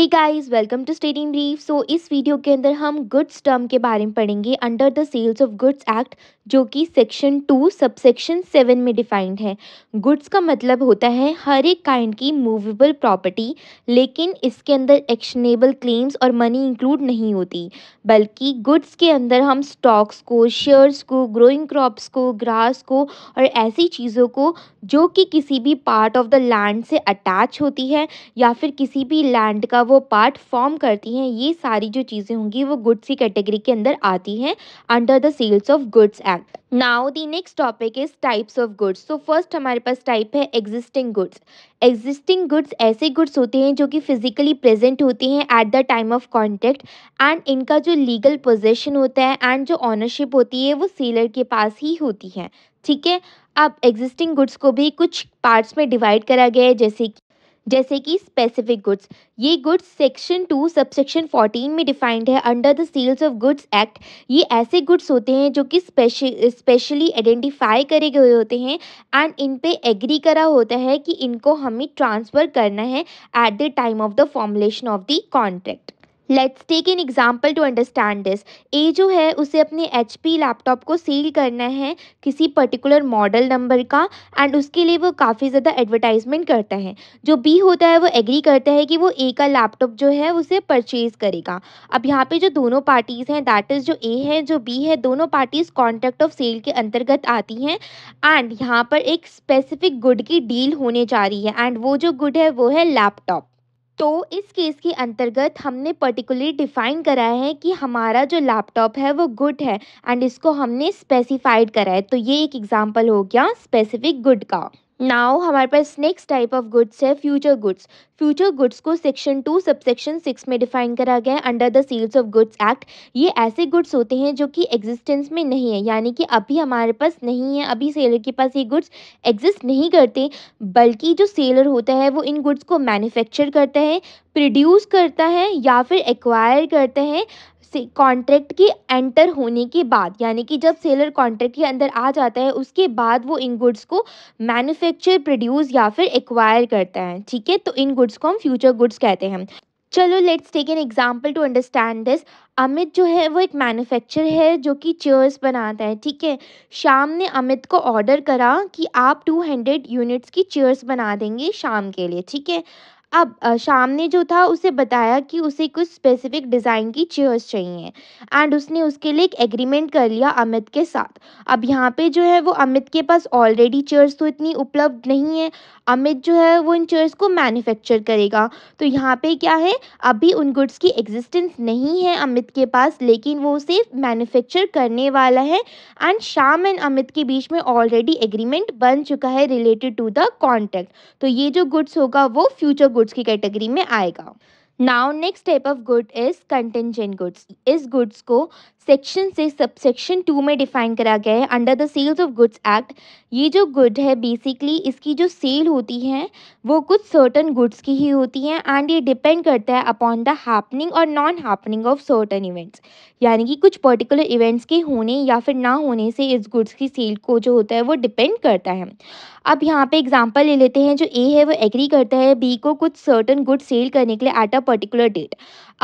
hey guys welcome to state in brief so इस video के अंदर हम गुड्स टर्म के बारे में पढ़ेंगे under the sales of goods act जो कि section two sub section seven में डिफाइंड है गुड्स का मतलब होता है हर एक काइंड की मूवेबल प्रॉपर्टी लेकिन इसके अंदर एक्शनेबल क्लेम्स और मनी इंक्लूड नहीं होती बल्कि गुड्स के अंदर हम स्टॉक्स को शेयर्स को ग्रोइंग क्रॉप्स को ग्रास को और ऐसी चीज़ों को जो कि किसी भी पार्ट ऑफ द लैंड से अटैच होती है या फिर किसी भी लैंड का वो पार्ट फॉर्म करती हैं ये सारी जो चीज़ें होंगी वो गुड्स की कैटेगरी के अंदर आती हैं under the sales of goods act now the next topic is types of goods तो फर्स्ट हमारे पास टाइप है एग्जिस्टिंग गुड्स एग्जिस्टिंग गुड्स ऐसे गुड्स होते हैं जो कि फिजिकली प्रेजेंट होते हैं at the time of contact and इनका जो लीगल पोजिशन होता है एंड जो ऑनरशिप होती है वो सेलर के पास ही होती है ठीक है अब एग्जिस्टिंग गुड्स को भी कुछ पार्ट्स में डिवाइड करा गया है जैसे कि जैसे कि स्पेसिफिक गुड्स ये goods section two subsection fourteen में डिफाइंड है under the sales of goods act ये ऐसे गुड्स होते हैं जो कि स्पेशली आइडेंटिफाई करे गए होते हैं एंड इन पे एग्री करा होता है कि इनको हमें ट्रांसफ़र करना है at the time of the formulation of the contract let's take an example to understand this A जो है उसे अपने एच पी लैपटॉप को सेल करना है किसी पर्टिकुलर मॉडल नंबर का एंड उसके लिए वो काफ़ी ज़्यादा एडवर्टाइजमेंट करता है जो बी होता है वो एग्री करता है कि वो ए का लैपटॉप जो है उसे परचेज करेगा अब यहाँ पे जो दोनों पार्टीज़ हैं दैट इज़ जो ए है जो बी है दोनों पार्टीज़ कॉन्ट्रैक्ट ऑफ सेल के अंतर्गत आती हैं एंड यहाँ पर एक स्पेसिफिक गुड की डील होने जा रही है एंड वो जो गुड है वो है लैपटॉप तो इस केस के अंतर्गत हमने पर्टिकुलरली डिफाइन करा है कि हमारा जो लैपटॉप है वो गुड है एंड इसको हमने स्पेसिफाइड करा है तो ये एक एग्जांपल हो गया स्पेसिफिक गुड का नाउ हमारे पास नेक्स्ट टाइप ऑफ गुड्स है फ्यूचर गुड्स फ्यूचर गुड्स को सेक्शन टू सबसेक्शन सिक्स में डिफाइन करा गया है under the sales of goods act ये ऐसे गुड्स होते हैं जो कि एग्जिस्टेंस में नहीं है यानी कि अभी हमारे पास नहीं है अभी सेलर के पास ये गुड्स एग्जिस्ट नहीं करते बल्कि जो सेलर होता है वो इन गुड्स को मैन्युफैक्चर करता है प्रोड्यूस करता है या फिर एक्वायर करता है से कॉन्ट्रैक्ट के एंटर होने के बाद यानी कि जब सेलर कॉन्ट्रैक्ट के अंदर आ जाता है उसके बाद वो इन गुड्स को मैन्युफैक्चर प्रोड्यूस या फिर एक्वायर करता है ठीक है तो इन गुड्स को हम फ्यूचर गुड्स कहते हैं चलो let's take an example to understand this Amit जो है वो एक मैन्युफैक्चर है जो कि चेयर्स बनाता है ठीक है शाम ने अमित को ऑर्डर करा कि आप 200 यूनिट्स की चेयर्स बना देंगे शाम के लिए ठीक है अब शाम ने जो था उसे बताया कि उसे कुछ स्पेसिफिक डिज़ाइन की चेयर्स चाहिए एंड उसने उसके लिए एक एग्रीमेंट कर लिया अमित के साथ अब यहाँ पे जो है वो अमित के पास ऑलरेडी चेयर्स तो इतनी उपलब्ध नहीं है अमित जो है वो इन चेयर्स को मैन्युफैक्चर करेगा तो यहाँ पे क्या है अभी उन गुड्स की एग्जिस्टेंस नहीं है अमित के पास लेकिन वो उसे मैन्युफैक्चर करने वाला है एंड शाम एंड अमित के बीच में ऑलरेडी एग्रीमेंट बन चुका है रिलेटेड टू द कॉन्ट्रैक्ट तो ये जो गुड्स होगा वो फ्यूचर गुड्स की कैटेगरी में आएगा now next type of good is contingent goods इस गुड्स को सेक्शन से सब सेक्शन टू में डिफाइन करा गया है under the sales of goods act ये जो गुड है बेसिकली इसकी जो सेल होती है वो कुछ सर्टन गुड्स की ही होती है एंड ये डिपेंड करता है अपॉन द हैपनिंग और non happening of certain events यानी कि कुछ पर्टिकुलर इवेंट्स के होने या फिर ना होने से इस गुड्स की सेल को जो होता है वो डिपेंड करता है अब यहाँ पे एग्जाम्पल ले लेते हैं जो ए है वो एग्री करता है बी को कुछ सर्टन गुड्स सेल करने के लिए एट अ पर्टिकुलर डेट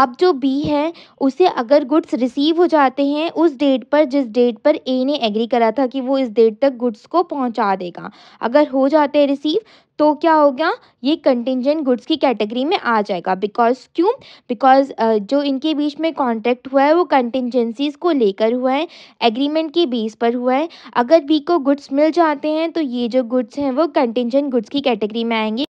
अब जो बी है उसे अगर गुड्स रिसीव हो जाते हैं उस डेट पर जिस डेट पर ए ने एग्री करा था कि वो इस डेट तक गुड्स को पहुंचा देगा अगर हो जाते हैं रिसीव तो क्या होगा ये कंटिजेंट गुड्स की कैटेगरी में आ जाएगा बिकॉज क्यों बिकॉज जो इनके बीच में कॉन्ट्रैक्ट हुआ है वो कंटिजेंसीज को लेकर हुआ है एग्रीमेंट के बेस पर हुआ है अगर बी को गुड्स मिल जाते हैं तो ये जो गुड्स हैं वो कंटिजेंट गुड्स की कैटेगरी में आएंगे